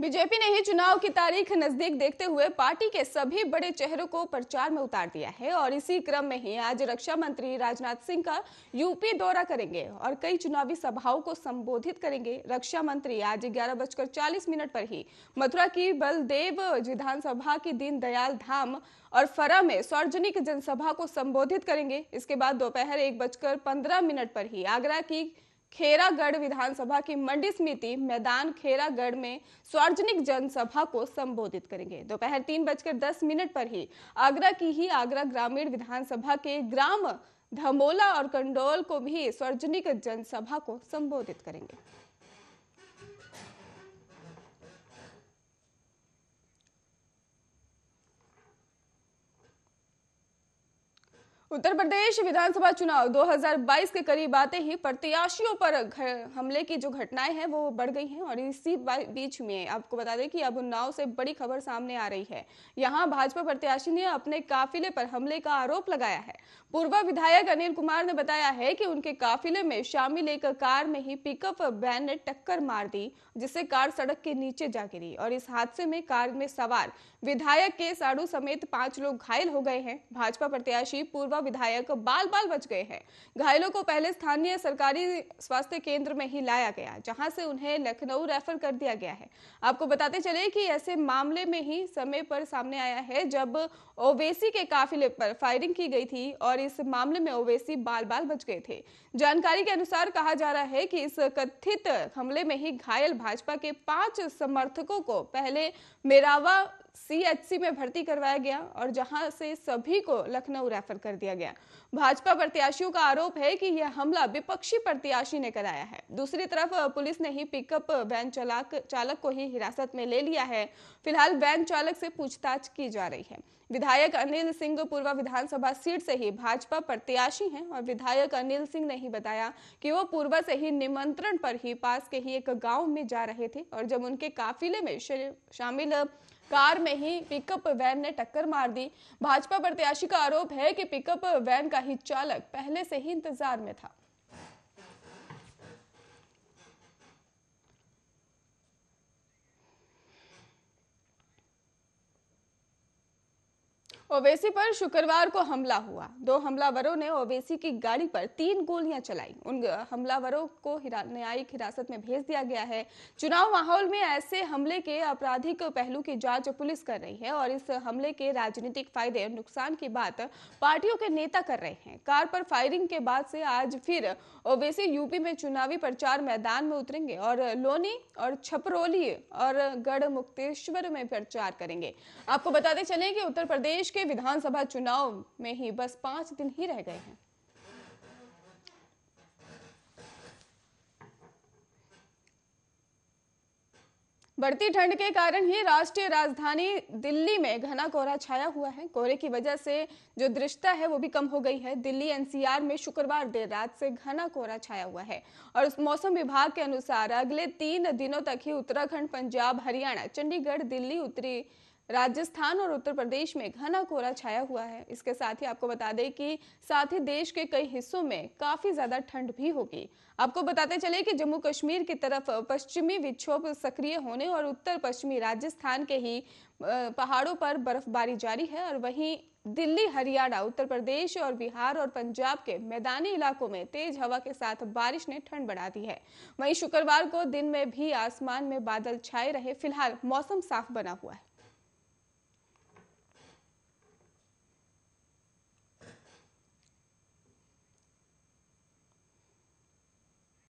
BJP ने ही चुनाव की तारीख नजदीक देखते हुए पार्टी के सभी बड़े चेहरों को प्रचार में उतार दिया है और इसी क्रम में ही आज रक्षा मंत्री राजनाथ सिंह का यूपी दौरा करेंगे और कई चुनावी सभाओं को संबोधित करेंगे रक्षा मंत्री आज ग्यारह बजकर चालीस मिनट पर ही मथुरा की बलदेव विधानसभा की दीनदयाल धाम और फरा में सार्वजनिक जनसभा को संबोधित करेंगे इसके बाद दोपहर एक बजकर पंद्रह मिनट पर ही आगरा की खेरागढ़ विधानसभा की मंडी समिति मैदान खेरागढ़ में सार्वजनिक जनसभा को संबोधित करेंगे दोपहर तीन बजकर दस मिनट पर ही आगरा की ही आगरा ग्रामीण विधानसभा के ग्राम धमोला और कंडोल को भी सार्वजनिक जनसभा को संबोधित करेंगे उत्तर प्रदेश विधानसभा चुनाव 2022 के करीब आते ही प्रत्याशियों पर हमले की जो घटनाएं हैं वो बढ़ गई हैं और इसी बीच में आपको बता दें कि अब उन्नाव से बड़ी खबर सामने आ रही है यहां भाजपा प्रत्याशी ने अपने काफिले पर हमले का आरोप लगाया है पूर्व विधायक अनिल कुमार ने बताया है कि उनके काफिले में शामिल एक कार में ही पिकअप वैन ने टक्कर मार दी जिससे कार सड़क के नीचे जा गिरी और इस हादसे में कार में सवार विधायक के साड़ू समेत पांच लोग घायल हो गए हैं भाजपा प्रत्याशी पूर्व विधायक बाल बाल बच गए हैं घायलों को पहले स्थानीय सरकारी स्वास्थ्य केंद्र में ही लाया गया जहां से उन्हें लखनऊ रेफर कर दिया गया है आपको बताते चले कि ऐसे मामले में ही समय पर सामने आया है जब ओवेसी के काफिले पर फायरिंग की गई थी और इस मामले में ओवेसी बाल बाल बच गए थे जानकारी के अनुसार कहा जा रहा है कि इस कथित हमले में ही घायल भाजपा के पांच समर्थकों को पहले मेरावा सीएचसी में भर्ती करवाया गया और जहां से सभी को लखनऊ रेफर कर दिया गया भाजपा प्रत्याशियों का आरोप है कि यह हमला विपक्षी प्रत्याशी ने कराया है दूसरी तरफ पुलिस ने ही पिकअप वैन चालक चालक को ही हिरासत में ले लिया है फिलहाल वैन चालक से पूछताछ की जा रही है विधायक अनिल सिंह पूर्वा विधानसभा सीट से ही भाजपा प्रत्याशी हैं और विधायक अनिल सिंह ने ही बताया कि वो पूर्वा से ही निमंत्रण पर ही पास के ही एक गांव में जा रहे थे और जब उनके काफिले में शामिल कार में ही पिकअप वैन ने टक्कर मार दी भाजपा प्रत्याशी का आरोप है कि पिकअप वैन का ही चालक पहले से ही इंतजार में था ओवेसी पर शुक्रवार को हमला हुआ दो हमलावरों ने ओवेसी की गाड़ी पर तीन गोलियां चलाई उन हमलावरों को न्यायिक हिरासत में भेज दिया गया है चुनाव माहौल में ऐसे हमले के आपराधिक पहलू की जांच पुलिस कर रही है और इस हमले के राजनीतिक फायदे और नुकसान की बात पार्टियों के नेता कर रहे हैं कार पर फायरिंग के बाद से आज फिर ओवेसी यूपी में चुनावी प्रचार मैदान में उतरेंगे और लोनी और छपरोली और गढ़ मुक्तेश्वर में प्रचार करेंगे आपको बताते चले कि उत्तर प्रदेश के के विधानसभा चुनाव में ही बस पांच दिन ही रह गए हैं बढ़ती ठंड के कारण ही राष्ट्रीय राजधानी दिल्ली में घना कोहरा छाया हुआ है कोहरे की वजह से जो दृश्यता है वो भी कम हो गई है दिल्ली एनसीआर में शुक्रवार देर रात से घना कोहरा छाया हुआ है और मौसम विभाग के अनुसार अगले तीन दिनों तक ही उत्तराखंड पंजाब हरियाणा चंडीगढ़ दिल्ली उत्तरी राजस्थान और उत्तर प्रदेश में घना कोहरा छाया हुआ है इसके साथ ही आपको बता दें कि साथ ही देश के कई हिस्सों में काफी ज्यादा ठंड भी होगी आपको बताते चले कि जम्मू कश्मीर की तरफ पश्चिमी विक्षोभ सक्रिय होने और उत्तर पश्चिमी राजस्थान के ही पहाड़ों पर बर्फबारी जारी है और वहीं दिल्ली हरियाणा उत्तर प्रदेश और बिहार और पंजाब के मैदानी इलाकों में तेज हवा के साथ बारिश ने ठंड बढ़ा दी है वहीं शुक्रवार को दिन में भी आसमान में बादल छाए रहे फिलहाल मौसम साफ बना हुआ है